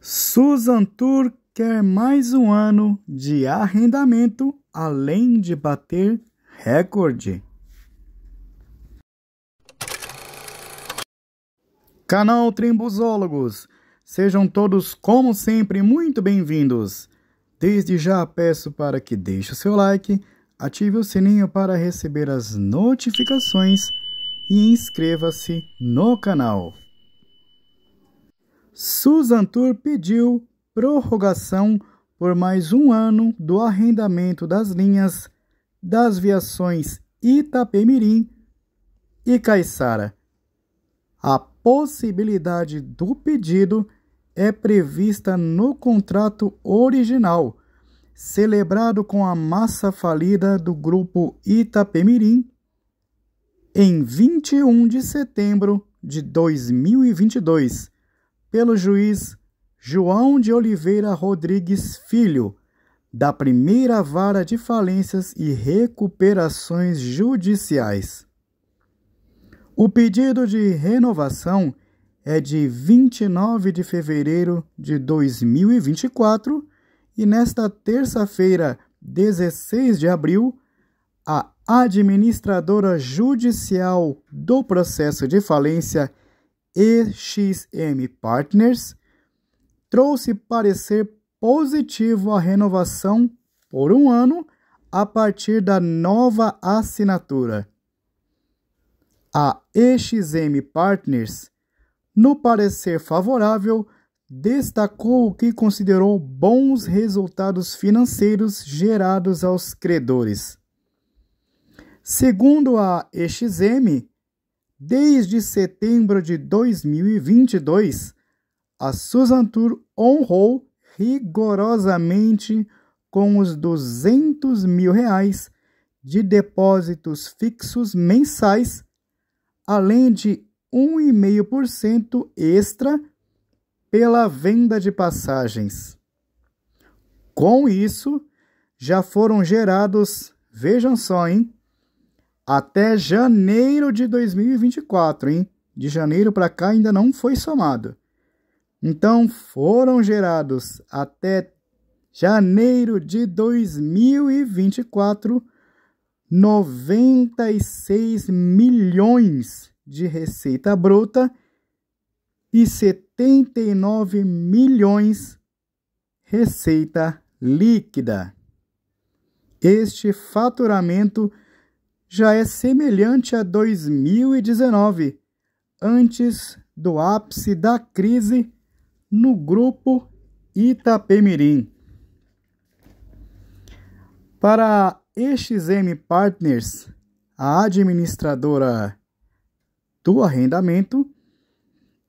Susan Tur quer mais um ano de arrendamento além de bater recorde. Canal Trembuzólogos, sejam todos, como sempre, muito bem-vindos. Desde já peço para que deixe o seu like, ative o sininho para receber as notificações e inscreva-se no canal. Susantur pediu prorrogação por mais um ano do arrendamento das linhas das viações Itapemirim e Caiçara. A possibilidade do pedido é prevista no contrato original, celebrado com a massa falida do grupo Itapemirim em 21 de setembro de 2022 pelo juiz João de Oliveira Rodrigues Filho, da primeira vara de falências e recuperações judiciais. O pedido de renovação é de 29 de fevereiro de 2024 e nesta terça-feira, 16 de abril, a administradora judicial do processo de falência EXM Partners, trouxe parecer positivo à renovação por um ano a partir da nova assinatura. A EXM Partners, no parecer favorável, destacou o que considerou bons resultados financeiros gerados aos credores. Segundo a EXM, Desde setembro de 2022, a Suzantur honrou rigorosamente com os 200 mil reais de depósitos fixos mensais, além de 1,5% extra pela venda de passagens. Com isso, já foram gerados, vejam só, hein? até janeiro de 2024, hein? De janeiro para cá ainda não foi somado. Então foram gerados até janeiro de 2024 96 milhões de receita bruta e 79 milhões receita líquida. Este faturamento já é semelhante a 2019, antes do ápice da crise no grupo Itapemirim. Para a XM Partners, a administradora do arrendamento,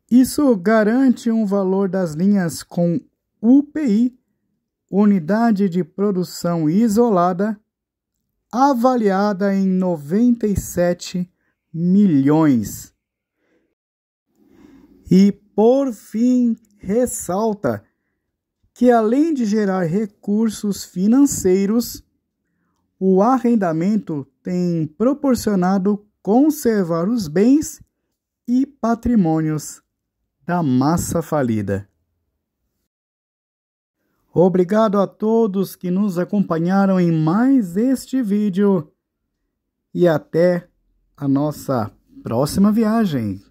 isso garante um valor das linhas com UPI, unidade de produção isolada, avaliada em 97 milhões. E por fim, ressalta que além de gerar recursos financeiros, o arrendamento tem proporcionado conservar os bens e patrimônios da massa falida. Obrigado a todos que nos acompanharam em mais este vídeo e até a nossa próxima viagem.